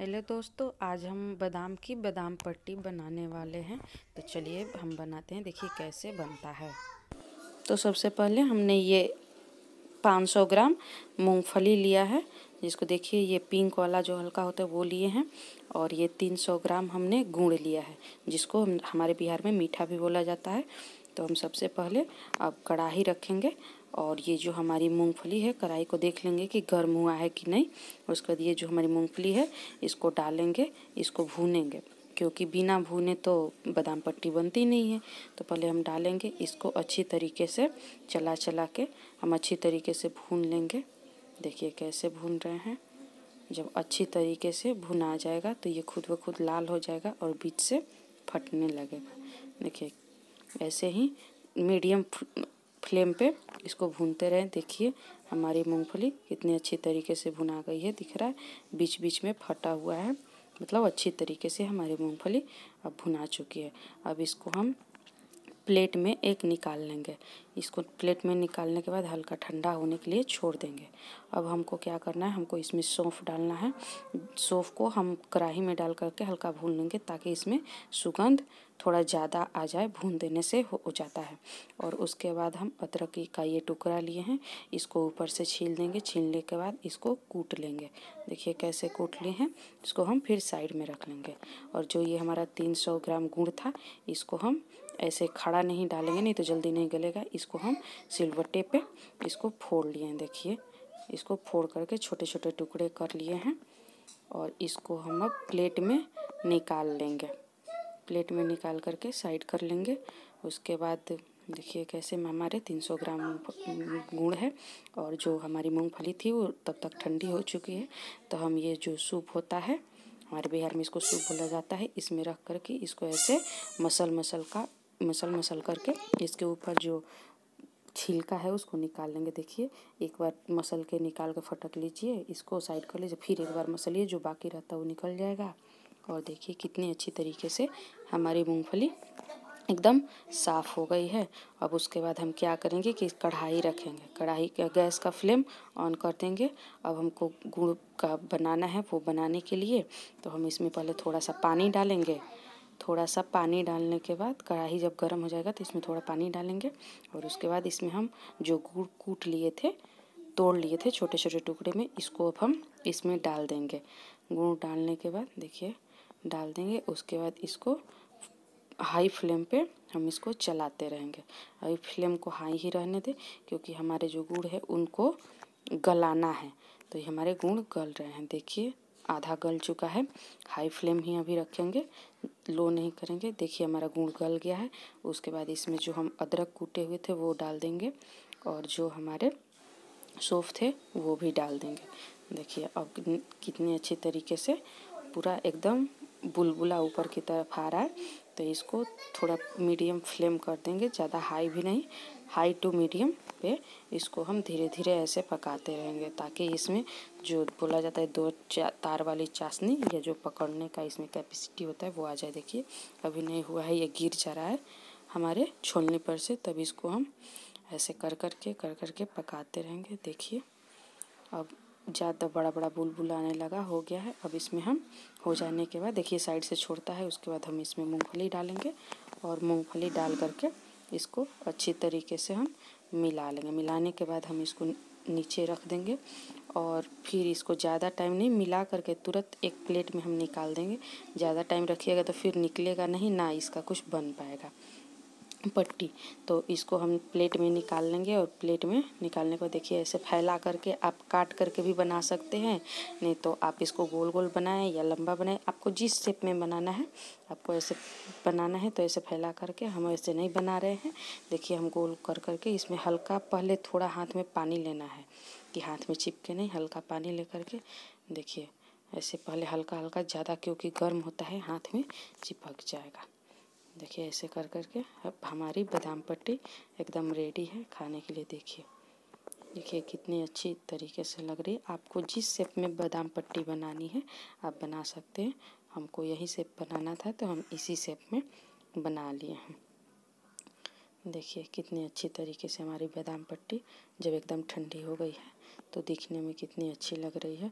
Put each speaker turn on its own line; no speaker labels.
hello दोस्तों आज हम बादाम की बादाम पट्टी बनाने वाले हैं तो चलिए हम बनाते हैं देखिए कैसे बनता है तो सबसे पहले हमने ये 500 ग्राम मूंगफली लिया है जिसको देखिए ये पिंक वाला जो हल्का होता है वो लिए हैं और ये 300 ग्राम हमने गुड़ लिया है जिसको हम हमारे बिहार में मीठा भी बोला जाता है तो हम सबसे पहले अब कढ़ाही रखेंगे और ये जो हमारी मूंगफली है कढ़ाई को देख लेंगे कि गर्म हुआ है कि नहीं उसके बाद ये जो हमारी मूंगफली है इसको डालेंगे इसको भूनेंगे क्योंकि बिना भूने तो बादाम पट्टी बनती नहीं है तो पहले हम डालेंगे इसको अच्छी तरीके से चला चला के हम अच्छी तरीके से भून लेंगे देखिए कैसे भून रहे हैं जब अच्छी तरीके से भुना जाएगा तो ये खुद ब खुद लाल हो जाएगा और बीच से फटने लगेगा देखिए ऐसे ही मीडियम फ्लेम पे इसको भूनते रहें देखिए हमारी मूंगफली कितनी अच्छी तरीके से भुना गई है दिख रहा है बीच बीच में फटा हुआ है मतलब अच्छी तरीके से हमारी मूंगफली अब भुना चुकी है अब इसको हम प्लेट में एक निकाल लेंगे इसको प्लेट में निकालने के बाद हल्का ठंडा होने के लिए छोड़ देंगे अब हमको क्या करना है हमको इसमें सौंफ डालना है सौंफ को हम कढ़ाही में डाल करके हल्का भून लेंगे ताकि इसमें सुगंध थोड़ा ज़्यादा आ जाए भून देने से हो जाता है और उसके बाद हम अदरक का ये टुकड़ा लिए हैं इसको ऊपर से छील देंगे छीलने के बाद इसको कूट लेंगे देखिए कैसे कूट लिए हैं इसको हम फिर साइड में रख लेंगे और जो ये हमारा तीन सौ ग्राम गुड़ था इसको हम ऐसे खड़ा नहीं डालेंगे नहीं तो जल्दी नहीं गलेगा इसको हम सिल्वर टेप पे इसको फोड़ लिए हैं देखिए इसको फोड़ करके छोटे छोटे टुकड़े कर लिए हैं और इसको हम अब प्लेट में निकाल लेंगे प्लेट में निकाल करके साइड कर लेंगे उसके बाद देखिए कैसे हमारे 300 ग्राम गुड़ है और जो हमारी मूंगफली थी वो तब तक ठंडी हो चुकी है तो हम ये जो सूप होता है हमारे बिहार में इसको सूप बोला जाता है इसमें रख करके इसको ऐसे मसल मसल का मसल मसल करके इसके ऊपर जो छिलका है उसको निकाल लेंगे देखिए एक बार मसल के निकाल के फटक लीजिए इसको साइड कर लीजिए फिर एक बार मसलिए जो बाकी रहता है वो निकल जाएगा और देखिए कितनी अच्छी तरीके से हमारी मूँगफली एकदम साफ़ हो गई है अब उसके बाद हम क्या करेंगे कि कढ़ाई रखेंगे कढ़ाई का गैस का फ्लेम ऑन कर देंगे अब हमको गुड़ का बनाना है वो बनाने के लिए तो हम इसमें पहले थोड़ा सा पानी डालेंगे थोड़ा सा पानी डालने के बाद कढ़ाई जब गर्म हो जाएगा तो इसमें थोड़ा पानी डालेंगे और उसके बाद इसमें हम जो गुड़ कूट लिए थे तोड़ लिए थे छोटे छोटे टुकड़े में इसको अब हम इसमें डाल देंगे गुड़ डालने के बाद देखिए डाल देंगे उसके बाद इसको हाई फ्लेम पे हम इसको चलाते रहेंगे अभी फ्लेम को हाई ही रहने दें क्योंकि हमारे जो गुड़ है उनको गलाना है तो ये हमारे गुड़ गल रहे हैं देखिए आधा गल चुका है हाई फ्लेम ही अभी रखेंगे लो नहीं करेंगे देखिए हमारा गुड़ गल गया है उसके बाद इसमें जो हम अदरक कूटे हुए थे वो डाल देंगे और जो हमारे सोफ थे वो भी डाल देंगे देखिए अब कितने अच्छे तरीके से पूरा एकदम बुलबुला ऊपर की तरफ आ रहा है तो इसको थोड़ा मीडियम फ्लेम कर देंगे ज़्यादा हाई भी नहीं हाई टू मीडियम पे इसको हम धीरे धीरे ऐसे पकाते रहेंगे ताकि इसमें जो बोला जाता है दो तार वाली चाशनी या जो पकड़ने का इसमें कैपेसिटी होता है वो आ जाए देखिए अभी नहीं हुआ है ये गिर जा रहा है हमारे छोलने पर से तब इसको हम ऐसे कर कर के कर कर के पकाते रहेंगे देखिए अब ज़्यादा बड़ा बड़ा बुलबुल आने लगा हो गया है अब इसमें हम हो जाने के बाद देखिए साइड से छोड़ता है उसके बाद हम इसमें मूँगफली डालेंगे और मूँगफली डाल करके इसको अच्छी तरीके से हम मिला लेंगे मिलाने के बाद हम इसको नीचे रख देंगे और फिर इसको ज़्यादा टाइम नहीं मिला करके तुरंत एक प्लेट में हम निकाल देंगे ज़्यादा टाइम रखिएगा तो फिर निकलेगा नहीं ना इसका कुछ बन पाएगा पट्टी तो इसको हम प्लेट में निकाल लेंगे और प्लेट में निकालने को देखिए ऐसे फैला करके आप काट करके भी बना सकते हैं नहीं तो आप इसको गोल गोल बनाएं या लंबा बनाएं आपको जिस शेप में बनाना है आपको ऐसे बनाना है तो ऐसे फैला करके हम ऐसे नहीं बना रहे हैं देखिए हम गोल कर करके इसमें हल्का पहले थोड़ा हाथ में पानी लेना है कि हाथ में चिपके नहीं हल्का पानी ले करके देखिए ऐसे पहले हल्का हल्का ज़्यादा क्योंकि गर्म होता है हाथ में चिपक जाएगा देखिए ऐसे कर कर के अब हमारी बादाम पट्टी एकदम रेडी है खाने के लिए देखिए देखिए कितनी अच्छी तरीके से लग रही है आपको जिस शेप में बादाम पट्टी बनानी है आप बना सकते हैं हमको यही शेप बनाना था तो हम इसी शेप में बना लिए हैं देखिए कितनी अच्छी तरीके से हमारी बादाम पट्टी जब एकदम ठंडी हो गई है तो दिखने में कितनी अच्छी लग रही है